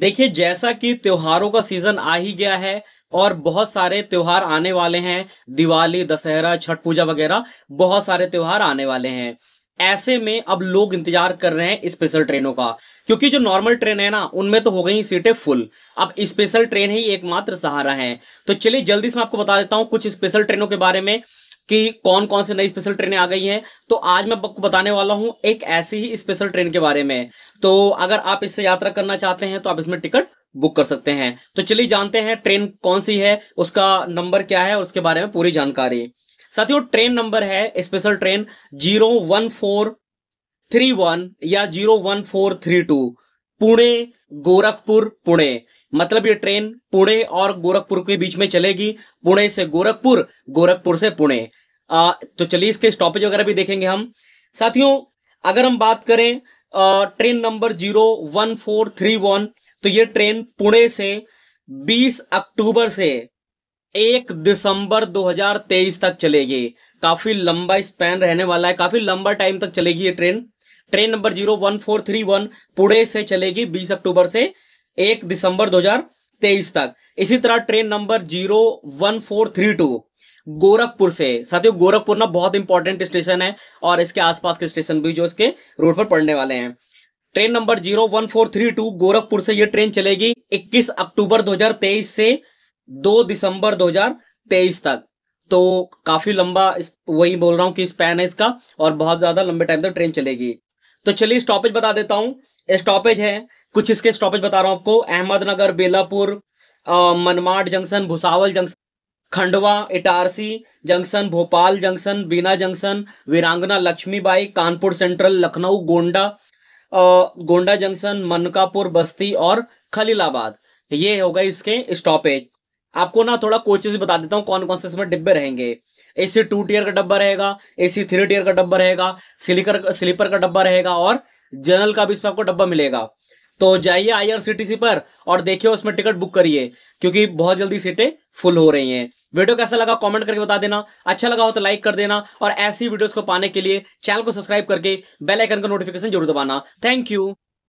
देखिए जैसा कि त्योहारों का सीजन आ ही गया है और बहुत सारे त्योहार आने वाले हैं दिवाली दशहरा छठ पूजा वगैरह बहुत सारे त्योहार आने वाले हैं ऐसे में अब लोग इंतजार कर रहे हैं स्पेशल ट्रेनों का क्योंकि जो नॉर्मल ट्रेन है ना उनमें तो हो गई सीटें फुल अब स्पेशल ट्रेन ही एकमात्र सहारा है तो चलिए जल्दी से मैं आपको बता देता हूँ कुछ स्पेशल ट्रेनों के बारे में कि कौन कौन से नई स्पेशल ट्रेनें आ गई हैं तो आज मैं आपको बताने वाला हूं एक ऐसी ही स्पेशल ट्रेन के बारे में तो अगर आप इससे यात्रा करना चाहते हैं तो आप इसमें टिकट बुक कर सकते हैं तो चलिए जानते हैं ट्रेन कौन सी है उसका नंबर क्या है और उसके बारे में पूरी जानकारी साथियों ट्रेन नंबर है special train zero one four three one या zero one four three two Pune Gorakhpur Pune मतलब ये ट्रेन पुणे और गोरखपुर के बीच में चलेगी पुणे से गोरखपुर गोरखपुर से पुणे आ, तो चलिए इसके स्टॉपेज वगैरह भी देखेंगे हम साथियों अगर हम बात करें आ, train number zero one four three one तो ये ट्रेन पुणे से 20 अक्टूबर से 1 दिसंबर 2023 तक चलेगी काफी लंबा स्पैन रहने वाला है काफी लंबा टाइम तक चलेगी ये train train number zero one four three one Pune से चलेगी 20 अक्टूबर से 1 दिसंबर 2023 तक इसी तरह train number zero one four three two Gorakhpur से साथियों गोरखपुर ना बहुत इंपॉर्टेंट स्टेशन है और इसके आसपास के स्टेशन भी जो इसके रोड पर पड़ने वाले हैं train number zero one four three two Gorakhpur से यह ट्रेन चलेगी 21 अक्टूबर 2023 से 2 दिसंबर 2023 तक तो काफी लंबा वही बोल रहा हूँ कि स्पैन है इसका और बहुत ज्यादा लंबे टाइम तक ट्रेन चलेगी तो चलिए स्टॉपेज बता देता हूँ स्टॉपेज है कुछ इसके स्टॉपेज बता रहा हूँ आपको Ahmednagar Belapur Manmad junction Bhusawal junction Khandwa Itarsi junction Bhopal junction Bina junction Virangana Lakshmibai Kanpur Central Lucknow Gonda Gonda junction Mankapur Basti और खलीलाबाद ये होगा इसके स्टॉपेज आपको ना थोड़ा कोचेज बता देता हूँ कौन कौन से इसमें डिब्बे रहेंगे एसी टू टीयर का डब्बा रहेगा एसी थ्री टीयर का डब्बा रहेगा स्लीपर स्लीपर का डब्बा रहेगा और जनरल का भी इसमें आपको डब्बा मिलेगा तो जाइए आईआरसीटीसी पर और देखिए उसमें टिकट बुक करिए क्योंकि बहुत जल्दी सीटें फुल हो रही हैं वीडियो कैसा लगा कमेंट करके बता देना अच्छा लगा हो तो लाइक कर देना और ऐसी वीडियोस को पाने के लिए चैनल को सब्सक्राइब करके बेल आइकन का नोटिफिकेशन जरूर दबाना थैंक यू